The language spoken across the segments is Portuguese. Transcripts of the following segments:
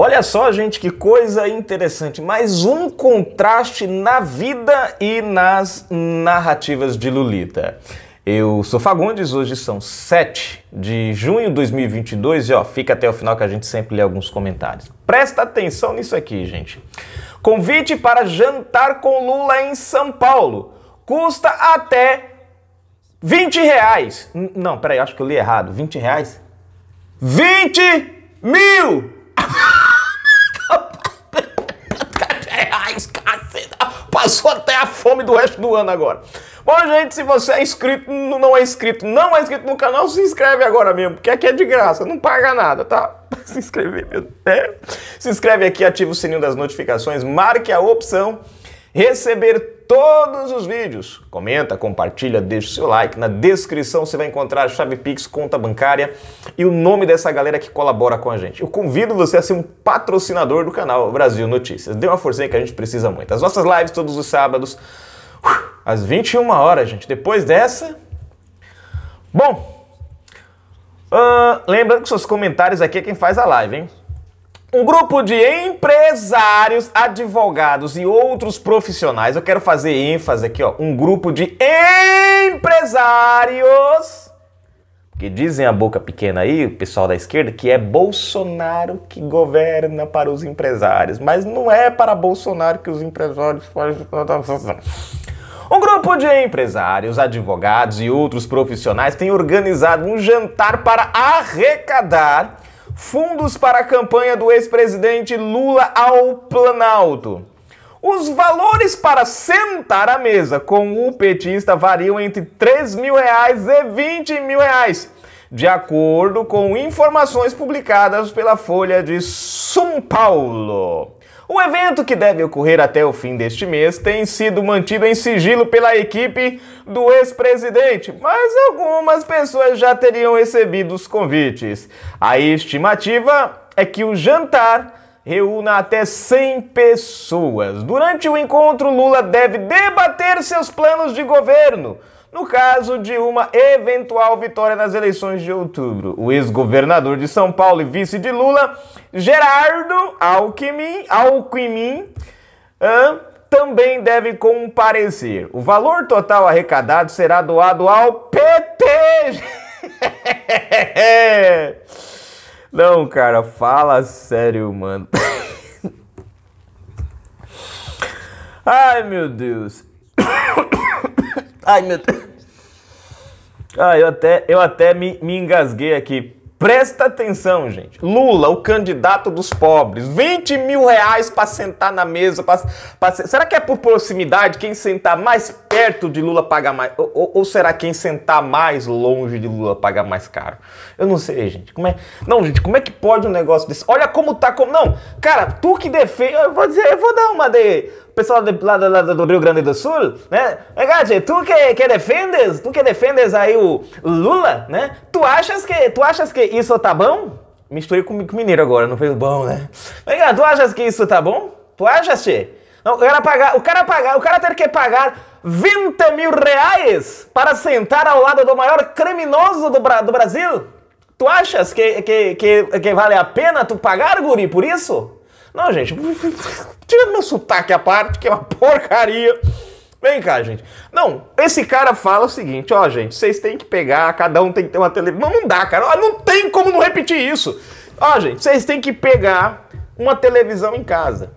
Olha só, gente, que coisa interessante. Mais um contraste na vida e nas narrativas de Lulita. Eu sou Fagundes, hoje são 7 de junho de 2022 e ó, fica até o final que a gente sempre lê alguns comentários. Presta atenção nisso aqui, gente. Convite para jantar com Lula em São Paulo. Custa até 20 reais. N não, peraí, acho que eu li errado. 20 reais? 20 mil! passou até a fome do resto do ano agora. Bom, gente, se você é inscrito, não é inscrito, não é inscrito no canal, se inscreve agora mesmo, porque aqui é de graça, não paga nada, tá? Se inscrever, meu Deus. Se inscreve aqui, ativa o sininho das notificações, marque a opção receber todos os vídeos. Comenta, compartilha, deixa o seu like. Na descrição você vai encontrar a chave Pix, conta bancária e o nome dessa galera que colabora com a gente. Eu convido você a ser um patrocinador do canal Brasil Notícias. Dê uma forcinha que a gente precisa muito. As nossas lives todos os sábados, uh, às 21 horas, gente. Depois dessa. Bom, Uh, lembrando que seus comentários aqui é quem faz a live, hein? Um grupo de empresários, advogados e outros profissionais. Eu quero fazer ênfase aqui, ó. Um grupo de empresários que dizem a boca pequena aí, o pessoal da esquerda, que é Bolsonaro que governa para os empresários, mas não é para Bolsonaro que os empresários fazem. Um grupo de empresários, advogados e outros profissionais tem organizado um jantar para arrecadar Fundos para a campanha do ex-presidente Lula ao Planalto. Os valores para sentar à mesa com o petista variam entre 3 mil reais e 20 mil reais de acordo com informações publicadas pela Folha de São Paulo. O evento, que deve ocorrer até o fim deste mês, tem sido mantido em sigilo pela equipe do ex-presidente, mas algumas pessoas já teriam recebido os convites. A estimativa é que o jantar reúna até 100 pessoas. Durante o encontro, Lula deve debater seus planos de governo. No caso de uma eventual vitória nas eleições de outubro, o ex-governador de São Paulo e vice de Lula, Gerardo Alckmin, Alckmin também deve comparecer. O valor total arrecadado será doado ao PT. Não, cara, fala sério, mano. Ai, meu Deus. Ai, meu Deus. Ai, ah, eu até, eu até me, me engasguei aqui. Presta atenção, gente. Lula, o candidato dos pobres. 20 mil reais para sentar na mesa. Pra, pra, será que é por proximidade? Quem sentar mais perto de Lula paga mais? Ou, ou, será quem sentar mais longe de Lula paga mais caro? Eu não sei, gente. Como é... Não, gente, como é que pode um negócio desse? Olha como tá. Como... Não, cara, tu que defende. Eu vou dizer, eu vou dar uma de pessoal de, lá, lá, do Rio Grande do Sul, né? É, Gade, tu que, que defendes, tu que defendes aí o Lula, né? Tu achas que, tu achas que isso tá bom? Misturei com, o mineiro agora, não fez bom, né? Gade, tu achas que isso tá bom? Tu achas, che? Não, o cara pagar, o cara pagar, o cara ter que pagar 20 mil reais para sentar ao lado do maior criminoso do, do Brasil? Tu achas que, que, que, que vale a pena tu pagar, guri, por isso? Não, gente, tirando meu sotaque à parte, que é uma porcaria. Vem cá, gente. Não, esse cara fala o seguinte, ó, gente, vocês têm que pegar, cada um tem que ter uma televisão. Não, não dá, cara. Não tem como não repetir isso. Ó, gente, vocês têm que pegar uma televisão em casa.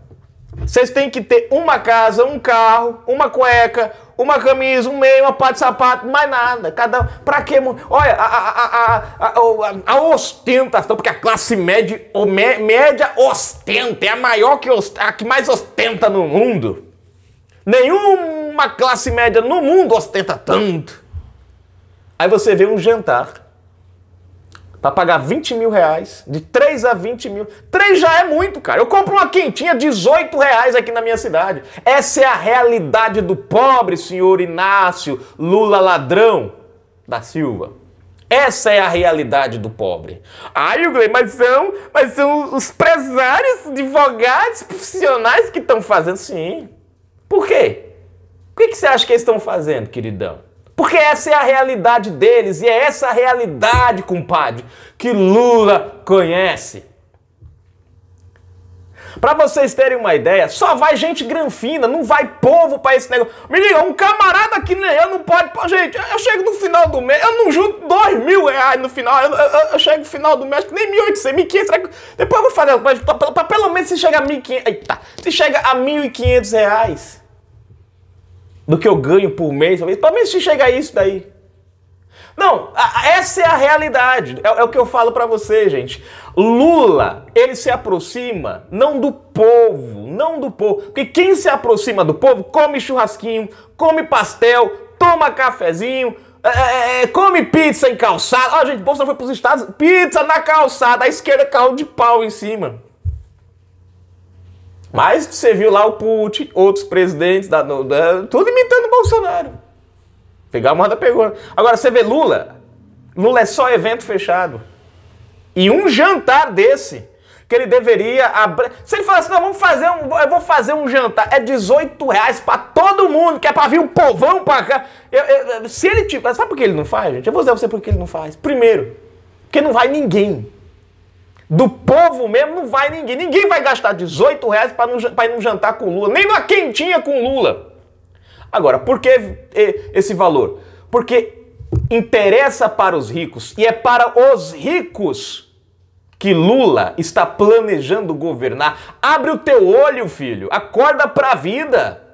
Vocês têm que ter uma casa, um carro, uma cueca, uma camisa, um meio, uma parte de sapato, mais nada. Cada Pra quê? Olha, a, a, a, a, ostentação, porque a classe média, o média ostenta, é a maior que a que mais ostenta no mundo. Nenhuma classe média no mundo ostenta tanto. Aí você vê um jantar para pagar 20 mil reais, de 3 a 20 mil. 3 já é muito, cara. Eu compro uma quentinha 18 reais aqui na minha cidade. Essa é a realidade do pobre senhor Inácio Lula Ladrão da Silva. Essa é a realidade do pobre. Ai, Ugley, mas são, mas são os empresários, advogados, profissionais que estão fazendo. Sim. Por quê? O que, que você acha que eles estão fazendo, queridão? Porque essa é a realidade deles e é essa realidade, compadre, que Lula conhece. Para vocês terem uma ideia, só vai gente granfina, não vai povo para esse negócio. Me liga, um camarada que nem eu não pode. Pô, gente, eu chego no final do mês, eu não junto dois mil reais no final, eu, eu, eu chego no final do mês, nem 1.800, 1.500. Depois eu vou fazer, mas pra, pra, pra, pelo menos se chega a 1.500. Eita, se chega a 1.500 reais do que eu ganho por mês. Talvez se chegar a isso daí. Não, essa é a realidade. É, é o que eu falo para você, gente. Lula, ele se aproxima não do povo, não do povo. Porque quem se aproxima do povo come churrasquinho, come pastel, toma cafezinho, é, é, é, é come pizza em calçada. Ó, oh, gente, Bolsonaro foi pros Estados, pizza na calçada, a esquerda carro de pau em cima. Mas você viu lá o Putin, outros presidentes, da, da tudo imitando o Bolsonaro. Pegar moda pegou. Agora você vê Lula. Lula é só evento fechado. E um jantar desse que ele deveria abrir. Se ele falasse, assim, não, vamos fazer um. Eu vou fazer um jantar. É 18 reais pra todo mundo, que é pra vir um povão pra cá. Eu, eu, se ele tiver. Tipo, sabe por que ele não faz, gente? Eu vou dizer pra você por que ele não faz. Primeiro, porque não vai ninguém do povo mesmo não vai ninguém. Ninguém vai gastar 18 reais para ir num jantar com Lula, nem numa quentinha com Lula. Agora, por que esse valor? Porque interessa para os ricos e é para os ricos que Lula está planejando governar. Abre o teu olho, filho. Acorda para a vida.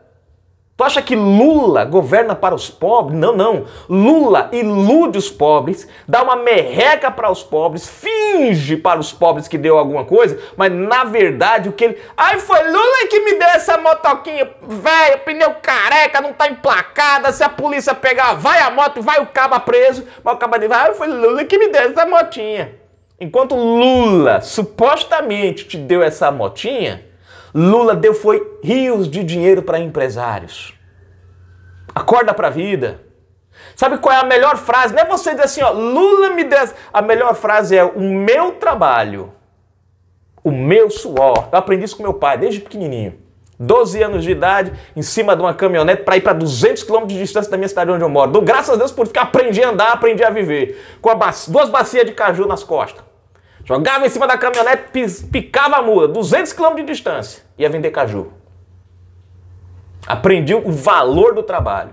Tu acha que Lula governa para os pobres? Não, não. Lula ilude os pobres, dá uma merreca para os pobres, finge para os pobres que deu alguma coisa, mas na verdade o que ele. Ai, foi Lula que me deu essa motoquinha, velho, pneu careca, não tá emplacada. Se a polícia pegar, vai a moto, vai o caba preso, mas o caba de vai. Ai, foi Lula que me deu essa motinha. Enquanto Lula supostamente te deu essa motinha. Lula deu foi rios de dinheiro para empresários. Acorda para a vida. Sabe qual é a melhor frase? Não é você dizer assim, ó, Lula me deu. A melhor frase é o meu trabalho, o meu suor. Eu aprendi isso com meu pai desde pequenininho. 12 anos de idade, em cima de uma caminhonete para ir para 200 quilômetros de distância da minha cidade onde eu moro. Dou graças a Deus por ficar aprendi a andar, aprendi a viver. Com bacia, duas bacias de caju nas costas. Jogava em cima da caminhonete, picava a mula, 200 quilômetros de distância, ia vender caju. Aprendi o valor do trabalho.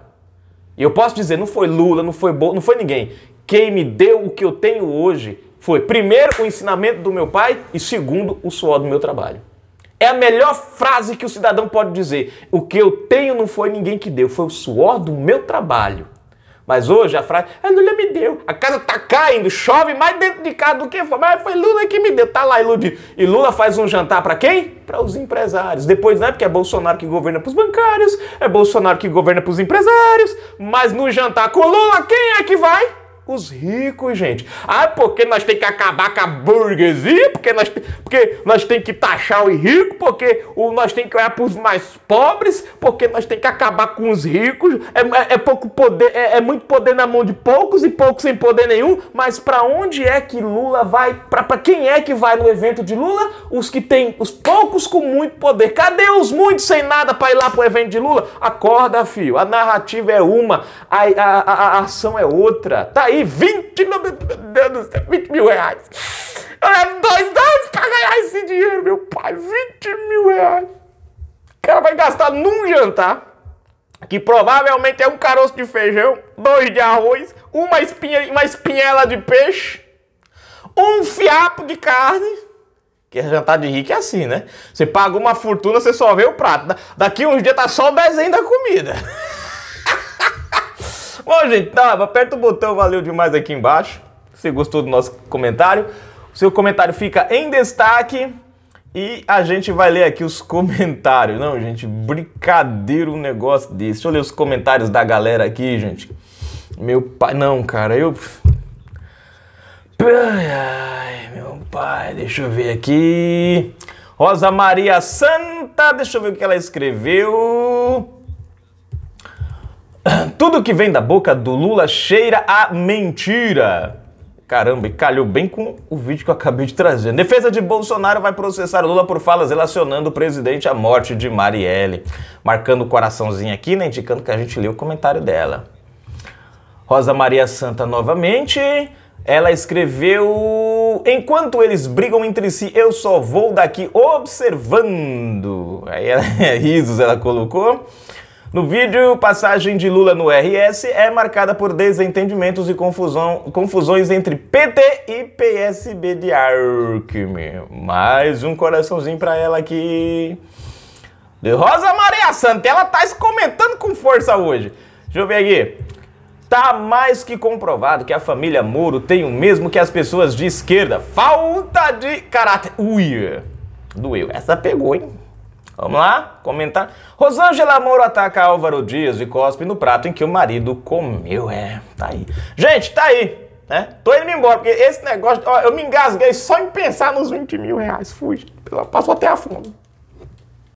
E eu posso dizer, não foi Lula, não foi Bo, não foi ninguém. Quem me deu o que eu tenho hoje foi, primeiro, o ensinamento do meu pai e, segundo, o suor do meu trabalho. É a melhor frase que o cidadão pode dizer. O que eu tenho não foi ninguém que deu, foi o suor do meu trabalho. Mas hoje a frase, a ah, Lula me deu. A casa tá caindo, chove mais dentro de casa do que foi. Mas foi Lula que me deu, tá lá iludido. E Lula faz um jantar para quem? Para os empresários. Depois não é porque é Bolsonaro que governa para os bancários, é Bolsonaro que governa para os empresários. Mas no jantar com Lula, quem é que vai? os ricos, gente. Ah, porque nós tem que acabar com a burguesia, porque nós, porque nós tem que taxar o rico porque o, nós tem que olhar para os mais pobres, porque nós tem que acabar com os ricos. É, é, é pouco poder, é, é, muito poder na mão de poucos e poucos sem poder nenhum. Mas para onde é que Lula vai? Para quem é que vai no evento de Lula? Os que tem os poucos com muito poder. Cadê os muitos sem nada para ir lá pro evento de Lula? Acorda, filho. A narrativa é uma, a, a, a, a ação é outra. Tá aí aí 20, meu Deus do céu, 20 mil reais. Eu levo dois anos pra ganhar esse dinheiro, meu pai, 20 mil reais. O cara vai gastar num jantar, que provavelmente é um caroço de feijão, dois de arroz, uma, espinha, uma espinhela de peixe, um fiapo de carne. Que é jantar de rico é assim, né? Você paga uma fortuna, você só vê o prato. Daqui uns dias tá só o desenho da comida. Bom, gente, tá, aperta o botão, valeu demais aqui embaixo. Se gostou do nosso comentário, o seu comentário fica em destaque e a gente vai ler aqui os comentários. Não, gente, brincadeira um negócio desse. Deixa eu ler os comentários da galera aqui, gente. Meu pai, não, cara, eu Ai, ai, meu pai, deixa eu ver aqui. Rosa Maria Santa, deixa eu ver o que ela escreveu. Tudo que vem da boca do Lula cheira a mentira. Caramba, e calhou bem com o vídeo que eu acabei de trazer. Defesa de Bolsonaro vai processar Lula por falas relacionando o presidente à morte de Marielle. Marcando o coraçãozinho aqui, né? Indicando que a gente leu o comentário dela. Rosa Maria Santa novamente. Ela escreveu: Enquanto eles brigam entre si, eu só vou daqui observando. Aí ela, risos ela colocou. No vídeo, passagem de Lula no RS é marcada por desentendimentos e confusão, confusões entre PT e PSB de Alckmin. Mais um coraçãozinho para ela aqui. De Rosa Maria Santa, ela tá se comentando com força hoje. Deixa eu ver aqui. Tá mais que comprovado que a família Moro tem o mesmo que as pessoas de esquerda. Falta de caráter. Ui! Doeu. Essa pegou, hein? Vamos lá? Comentar. Rosângela Moro ataca Álvaro Dias e cospe no prato em que o marido comeu. É, tá aí. Gente, tá aí. Né? Tô indo embora, porque esse negócio. Ó, eu me engasguei só em pensar nos 20 mil reais. Fui. Passou até a fome.